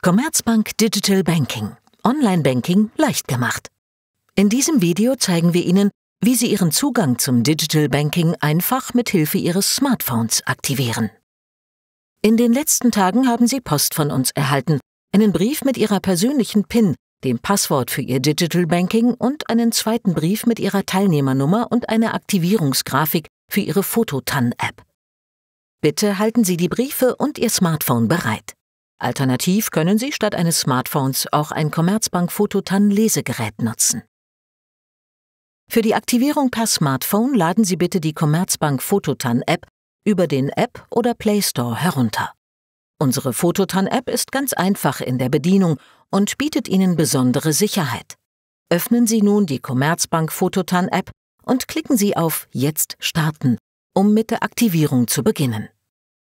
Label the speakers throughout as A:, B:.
A: Commerzbank Digital Banking. Online-Banking leicht gemacht. In diesem Video zeigen wir Ihnen, wie Sie Ihren Zugang zum Digital Banking einfach mit Hilfe Ihres Smartphones aktivieren. In den letzten Tagen haben Sie Post von uns erhalten, einen Brief mit Ihrer persönlichen PIN, dem Passwort für Ihr Digital Banking und einen zweiten Brief mit Ihrer Teilnehmernummer und einer Aktivierungsgrafik für Ihre Fototan-App. Bitte halten Sie die Briefe und Ihr Smartphone bereit. Alternativ können Sie statt eines Smartphones auch ein Commerzbank Fototan Lesegerät nutzen. Für die Aktivierung per Smartphone laden Sie bitte die Commerzbank Fototan App über den App oder Play Store herunter. Unsere Fototan App ist ganz einfach in der Bedienung und bietet Ihnen besondere Sicherheit. Öffnen Sie nun die Commerzbank Fototan App und klicken Sie auf Jetzt starten, um mit der Aktivierung zu beginnen.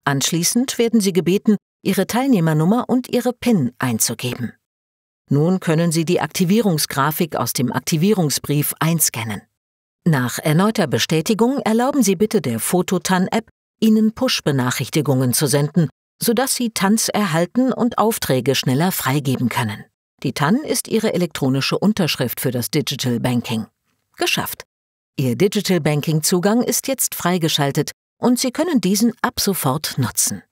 A: Anschließend werden Sie gebeten, Ihre Teilnehmernummer und Ihre PIN einzugeben. Nun können Sie die Aktivierungsgrafik aus dem Aktivierungsbrief einscannen. Nach erneuter Bestätigung erlauben Sie bitte der Fototan-App, Ihnen Push-Benachrichtigungen zu senden, sodass Sie TANs erhalten und Aufträge schneller freigeben können. Die TAN ist Ihre elektronische Unterschrift für das Digital Banking. Geschafft. Ihr Digital Banking Zugang ist jetzt freigeschaltet und Sie können diesen ab sofort nutzen.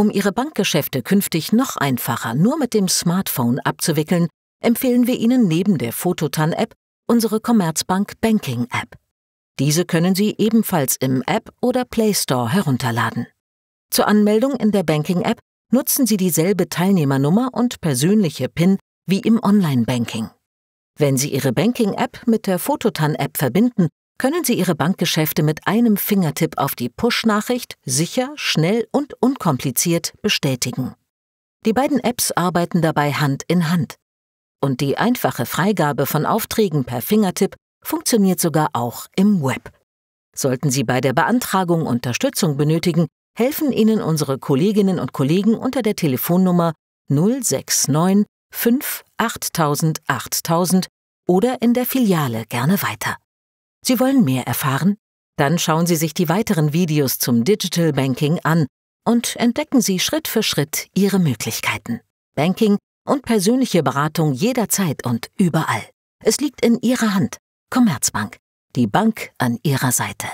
A: Um Ihre Bankgeschäfte künftig noch einfacher nur mit dem Smartphone abzuwickeln, empfehlen wir Ihnen neben der Fototan-App unsere Commerzbank Banking App. Diese können Sie ebenfalls im App oder Play Store herunterladen. Zur Anmeldung in der Banking App nutzen Sie dieselbe Teilnehmernummer und persönliche PIN wie im Online-Banking. Wenn Sie Ihre Banking-App mit der Fototan-App verbinden können Sie Ihre Bankgeschäfte mit einem Fingertipp auf die Push-Nachricht sicher, schnell und unkompliziert bestätigen. Die beiden Apps arbeiten dabei Hand in Hand. Und die einfache Freigabe von Aufträgen per Fingertipp funktioniert sogar auch im Web. Sollten Sie bei der Beantragung Unterstützung benötigen, helfen Ihnen unsere Kolleginnen und Kollegen unter der Telefonnummer 069 5 8000 8000 oder in der Filiale gerne weiter. Sie wollen mehr erfahren? Dann schauen Sie sich die weiteren Videos zum Digital Banking an und entdecken Sie Schritt für Schritt Ihre Möglichkeiten. Banking und persönliche Beratung jederzeit und überall. Es liegt in Ihrer Hand. Commerzbank, die Bank an Ihrer Seite.